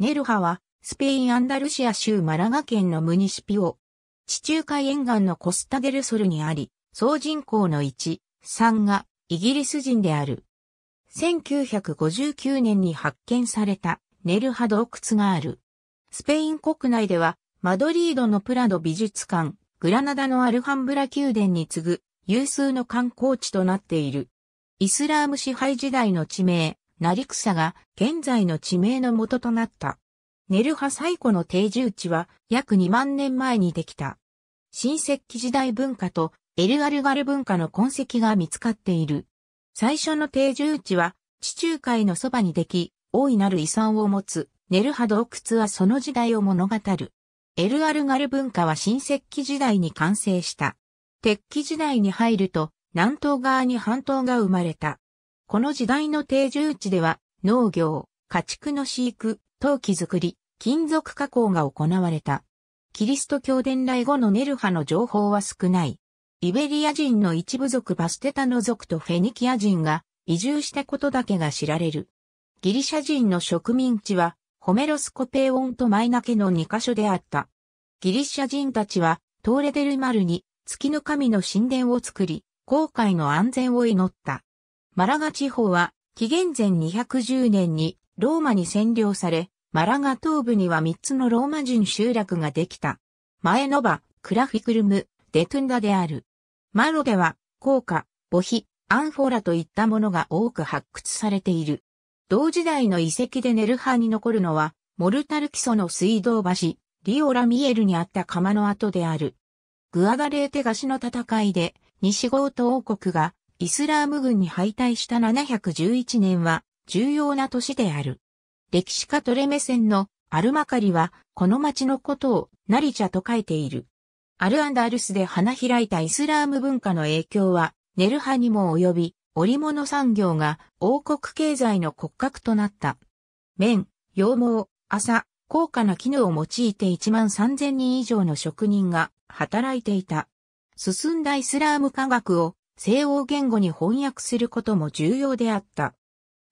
ネルハは、スペイン・アンダルシア州マラガ県のムニシピオ。地中海沿岸のコスタデルソルにあり、総人口の1、3がイギリス人である。1959年に発見されたネルハ洞窟がある。スペイン国内では、マドリードのプラド美術館、グラナダのアルハンブラ宮殿に次ぐ有数の観光地となっている。イスラーム支配時代の地名、成草が現在の地名の元となった。ネルハ最古の定住地は約2万年前にできた。新石器時代文化とエルアルガル文化の痕跡が見つかっている。最初の定住地は地中海のそばにでき、大いなる遺産を持つネルハ洞窟はその時代を物語る。エルアルガル文化は新石器時代に完成した。鉄器時代に入ると南東側に半島が生まれた。この時代の定住地では、農業、家畜の飼育、陶器作り、金属加工が行われた。キリスト教伝来後のネルハの情報は少ない。イベリア人の一部族バステタの族とフェニキア人が移住したことだけが知られる。ギリシャ人の植民地はホメロスコペオンとマイナケの2カ所であった。ギリシャ人たちはトーレデルマルに月の神の神殿を作り、航海の安全を祈った。マラガ地方は、紀元前210年にローマに占領され、マラガ東部には3つのローマ人集落ができた。前ノバ、クラフィクルム、デトゥンダである。マロでは、硬貨、ボヒ、アンフォーラといったものが多く発掘されている。同時代の遺跡でネルハに残るのは、モルタル基礎の水道橋、リオラミエルにあった釜の跡である。グアガレーテガシの戦いで、西ゴート王国がイスラーム軍に敗退した711年は重要な年である。歴史家トレメセンのアルマカリはこの町のことをナリチャと書いている。アルアンダールスで花開いたイスラーム文化の影響はネルハにも及び織物産業が王国経済の骨格となった。綿、羊毛、麻、高価な機能を用いて1万3000人以上の職人が働いていた。進んだイスラーム科学を西欧言語に翻訳することも重要であった。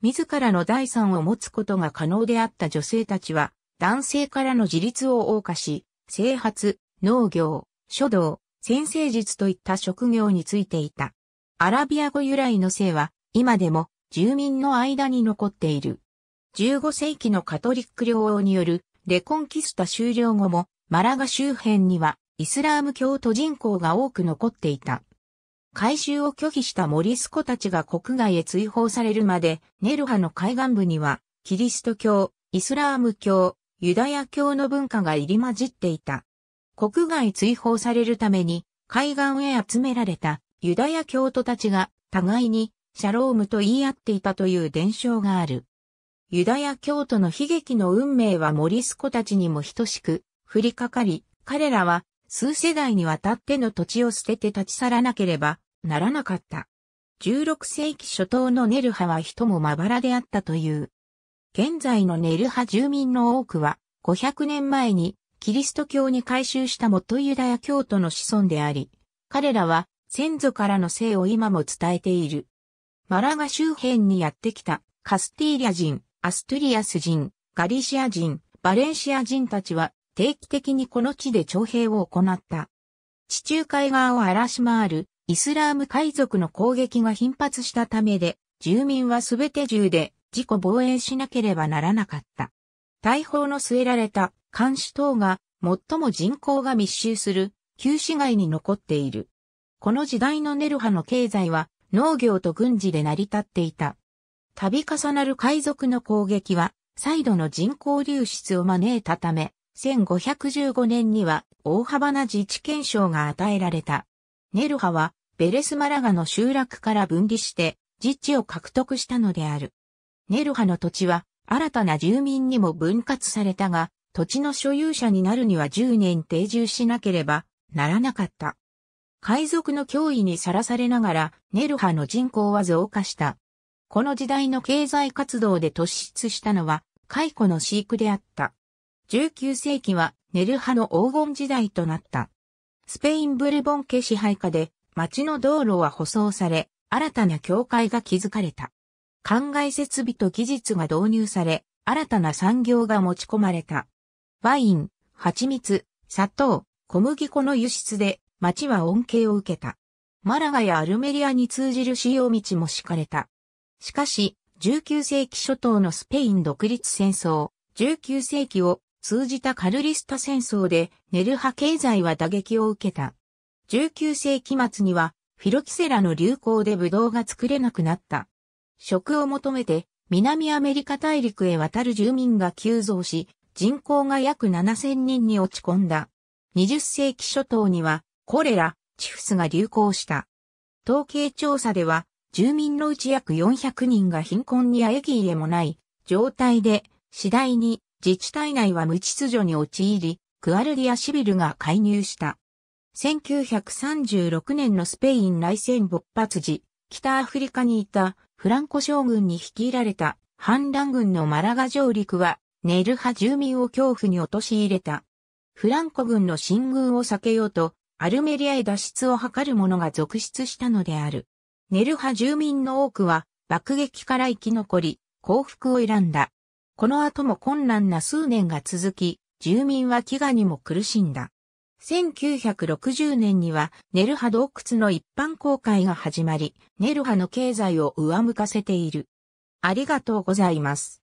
自らの財産を持つことが可能であった女性たちは、男性からの自立を謳歌し、生発、農業、書道、先生術といった職業についていた。アラビア語由来の姓は、今でも住民の間に残っている。15世紀のカトリック領王によるレコンキスタ終了後も、マラガ周辺にはイスラーム教徒人口が多く残っていた。回収を拒否したモリスコたちが国外へ追放されるまで、ネルハの海岸部には、キリスト教、イスラーム教、ユダヤ教の文化が入り混じっていた。国外追放されるために、海岸へ集められたユダヤ教徒たちが互いにシャロームと言い合っていたという伝承がある。ユダヤ教徒の悲劇の運命はモリスコたちにも等しく降りかかり、彼らは数世代にわたっての土地を捨てて立ち去らなければならなかった。16世紀初頭のネルハは人もまばらであったという。現在のネルハ住民の多くは500年前にキリスト教に改宗した元ユダヤ教徒の子孫であり、彼らは先祖からの姓を今も伝えている。マラガ周辺にやってきたカスティーリア人、アストゥリアス人、ガリシア人、バレンシア人たちは定期的にこの地で徴兵を行った。地中海側を荒らし回るイスラーム海賊の攻撃が頻発したためで、住民はすべて銃で自己防衛しなければならなかった。大砲の据えられた監視等が最も人口が密集する旧市街に残っている。この時代のネルハの経済は農業と軍事で成り立っていた。度重なる海賊の攻撃は再度の人口流出を招いたため、1515年には大幅な自治憲章が与えられた。ネルハはベレスマラガの集落から分離して自治を獲得したのである。ネルハの土地は新たな住民にも分割されたが、土地の所有者になるには10年定住しなければならなかった。海賊の脅威にさらされながら、ネルハの人口は増加した。この時代の経済活動で突出したのは、カイコの飼育であった。19世紀はネルハの黄金時代となった。スペインブルボン家支配下で町の道路は舗装され、新たな教会が築かれた。灌漑設備と技術が導入され、新たな産業が持ち込まれた。ワイン、蜂蜜、砂糖、小麦粉の輸出で町は恩恵を受けた。マラガやアルメリアに通じる使用道も敷かれた。しかし、19世紀初頭のスペイン独立戦争、19世紀を通じたカルリスタ戦争でネルハ経済は打撃を受けた。19世紀末にはフィロキセラの流行でブドウが作れなくなった。食を求めて南アメリカ大陸へ渡る住民が急増し、人口が約7000人に落ち込んだ。20世紀初頭にはコレラ、チフスが流行した。統計調査では、住民のうち約400人が貧困にあえ入れもない状態で、次第に自治体内は無秩序に陥り、クアルディアシビルが介入した。1936年のスペイン内戦勃発時、北アフリカにいたフランコ将軍に率いられた反乱軍のマラガ上陸は、ネルハ住民を恐怖に陥れた。フランコ軍の進軍を避けようと、アルメリアへ脱出を図る者が続出したのである。ネルハ住民の多くは、爆撃から生き残り、降伏を選んだ。この後も困難な数年が続き、住民は飢餓にも苦しんだ。1960年にはネルハ洞窟の一般公開が始まり、ネルハの経済を上向かせている。ありがとうございます。